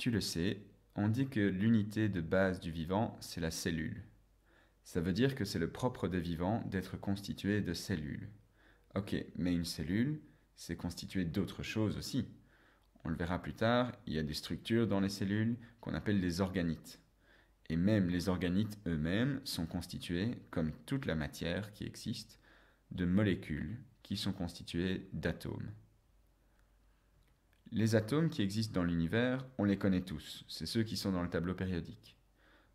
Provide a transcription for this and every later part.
Tu le sais, on dit que l'unité de base du vivant, c'est la cellule. Ça veut dire que c'est le propre des vivants d'être constitué de cellules. Ok, mais une cellule, c'est constitué d'autres choses aussi. On le verra plus tard, il y a des structures dans les cellules qu'on appelle des organites. Et même les organites eux-mêmes sont constitués, comme toute la matière qui existe, de molécules qui sont constituées d'atomes. Les atomes qui existent dans l'univers, on les connaît tous, c'est ceux qui sont dans le tableau périodique.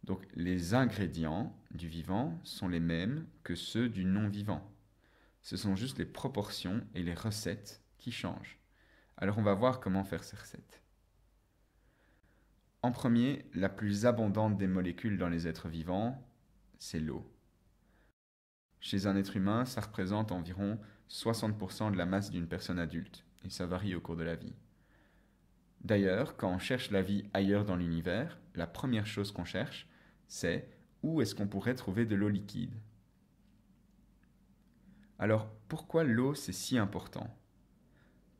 Donc les ingrédients du vivant sont les mêmes que ceux du non-vivant. Ce sont juste les proportions et les recettes qui changent. Alors on va voir comment faire ces recettes. En premier, la plus abondante des molécules dans les êtres vivants, c'est l'eau. Chez un être humain, ça représente environ 60% de la masse d'une personne adulte, et ça varie au cours de la vie. D'ailleurs, quand on cherche la vie ailleurs dans l'univers, la première chose qu'on cherche, c'est où est-ce qu'on pourrait trouver de l'eau liquide Alors, pourquoi l'eau, c'est si important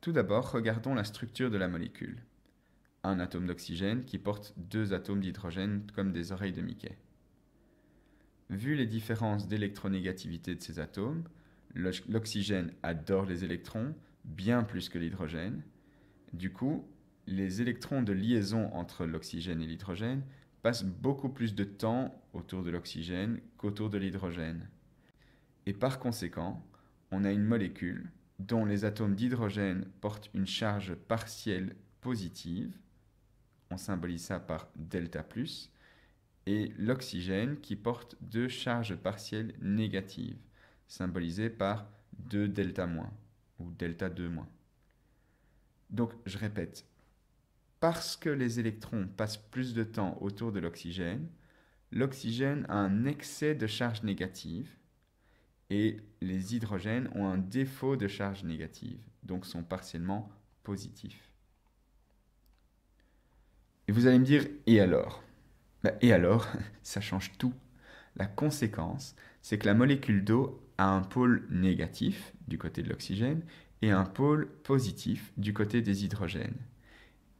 Tout d'abord, regardons la structure de la molécule. Un atome d'oxygène qui porte deux atomes d'hydrogène comme des oreilles de Mickey. Vu les différences d'électronégativité de ces atomes, l'oxygène adore les électrons bien plus que l'hydrogène. Du coup, les électrons de liaison entre l'oxygène et l'hydrogène passent beaucoup plus de temps autour de l'oxygène qu'autour de l'hydrogène. Et par conséquent, on a une molécule dont les atomes d'hydrogène portent une charge partielle positive, on symbolise ça par delta plus, et l'oxygène qui porte deux charges partielles négatives, symbolisées par 2 delta ou delta 2 Donc je répète, parce que les électrons passent plus de temps autour de l'oxygène, l'oxygène a un excès de charge négative et les hydrogènes ont un défaut de charge négative, donc sont partiellement positifs. Et vous allez me dire, et alors ben, Et alors, ça change tout. La conséquence, c'est que la molécule d'eau a un pôle négatif du côté de l'oxygène et un pôle positif du côté des hydrogènes.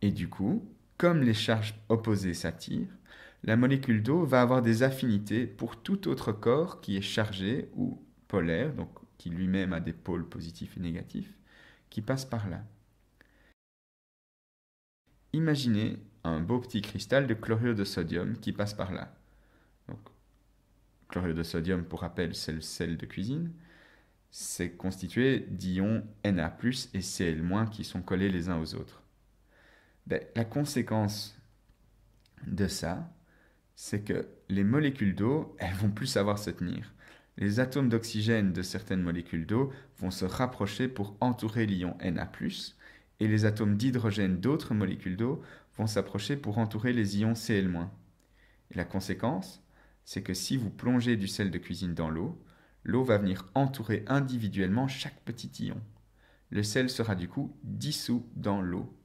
Et du coup, comme les charges opposées s'attirent, la molécule d'eau va avoir des affinités pour tout autre corps qui est chargé ou polaire, donc qui lui-même a des pôles positifs et négatifs, qui passe par là. Imaginez un beau petit cristal de chlorure de sodium qui passe par là. Donc, chlorure de sodium, pour rappel, c'est le sel de cuisine. C'est constitué d'ions Na+, et Cl- qui sont collés les uns aux autres. Ben, la conséquence de ça, c'est que les molécules d'eau, elles vont plus savoir se tenir. Les atomes d'oxygène de certaines molécules d'eau vont se rapprocher pour entourer l'ion Na+, et les atomes d'hydrogène d'autres molécules d'eau vont s'approcher pour entourer les ions Cl-. la conséquence, c'est que si vous plongez du sel de cuisine dans l'eau, l'eau va venir entourer individuellement chaque petit ion. Le sel sera du coup dissous dans l'eau.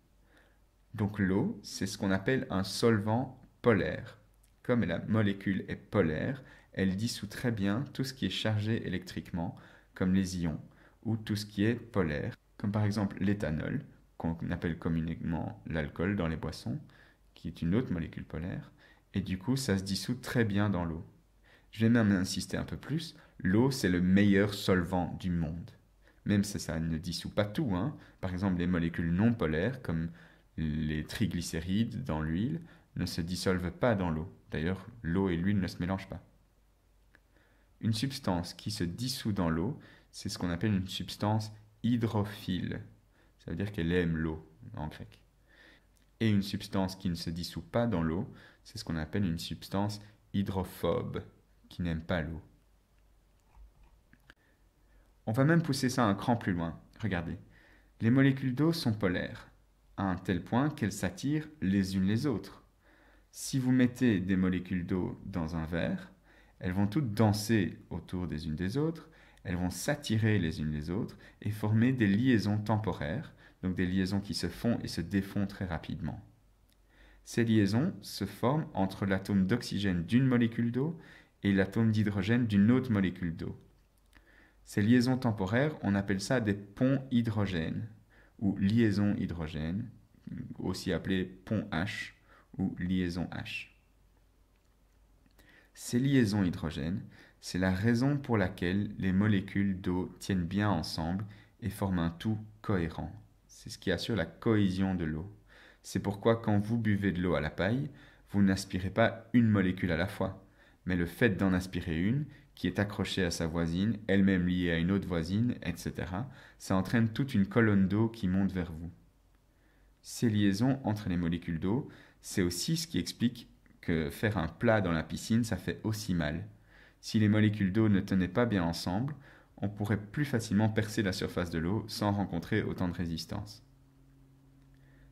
Donc l'eau, c'est ce qu'on appelle un solvant polaire. Comme la molécule est polaire, elle dissout très bien tout ce qui est chargé électriquement, comme les ions, ou tout ce qui est polaire, comme par exemple l'éthanol, qu'on appelle communément l'alcool dans les boissons, qui est une autre molécule polaire, et du coup ça se dissout très bien dans l'eau. Je vais même insister un peu plus, l'eau c'est le meilleur solvant du monde. Même si ça ne dissout pas tout, hein. par exemple les molécules non polaires comme les triglycérides dans l'huile ne se dissolvent pas dans l'eau. D'ailleurs, l'eau et l'huile ne se mélangent pas. Une substance qui se dissout dans l'eau, c'est ce qu'on appelle une substance hydrophile. Ça veut dire qu'elle aime l'eau en grec. Et une substance qui ne se dissout pas dans l'eau, c'est ce qu'on appelle une substance hydrophobe, qui n'aime pas l'eau. On va même pousser ça un cran plus loin. Regardez. Les molécules d'eau sont polaires à un tel point qu'elles s'attirent les unes les autres. Si vous mettez des molécules d'eau dans un verre, elles vont toutes danser autour des unes des autres, elles vont s'attirer les unes les autres et former des liaisons temporaires, donc des liaisons qui se font et se défont très rapidement. Ces liaisons se forment entre l'atome d'oxygène d'une molécule d'eau et l'atome d'hydrogène d'une autre molécule d'eau. Ces liaisons temporaires, on appelle ça des ponts hydrogènes ou liaison hydrogène, aussi appelée pont H ou liaison H. Ces liaisons hydrogènes, c'est la raison pour laquelle les molécules d'eau tiennent bien ensemble et forment un tout cohérent. C'est ce qui assure la cohésion de l'eau. C'est pourquoi quand vous buvez de l'eau à la paille, vous n'aspirez pas une molécule à la fois mais le fait d'en aspirer une, qui est accrochée à sa voisine, elle-même liée à une autre voisine, etc., ça entraîne toute une colonne d'eau qui monte vers vous. Ces liaisons entre les molécules d'eau, c'est aussi ce qui explique que faire un plat dans la piscine, ça fait aussi mal. Si les molécules d'eau ne tenaient pas bien ensemble, on pourrait plus facilement percer la surface de l'eau sans rencontrer autant de résistance.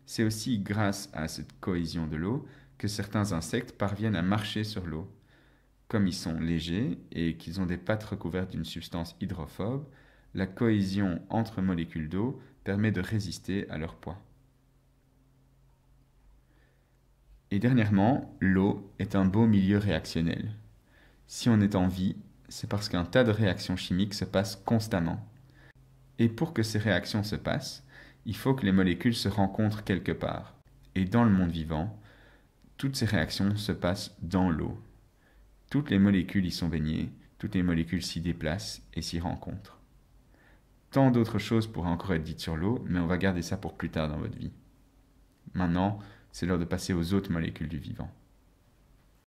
C'est aussi grâce à cette cohésion de l'eau que certains insectes parviennent à marcher sur l'eau. Comme ils sont légers et qu'ils ont des pattes recouvertes d'une substance hydrophobe, la cohésion entre molécules d'eau permet de résister à leur poids. Et dernièrement, l'eau est un beau milieu réactionnel. Si on est en vie, c'est parce qu'un tas de réactions chimiques se passent constamment. Et pour que ces réactions se passent, il faut que les molécules se rencontrent quelque part. Et dans le monde vivant, toutes ces réactions se passent dans l'eau. Toutes les molécules y sont baignées, toutes les molécules s'y déplacent et s'y rencontrent. Tant d'autres choses pourraient encore être dites sur l'eau, mais on va garder ça pour plus tard dans votre vie. Maintenant, c'est l'heure de passer aux autres molécules du vivant.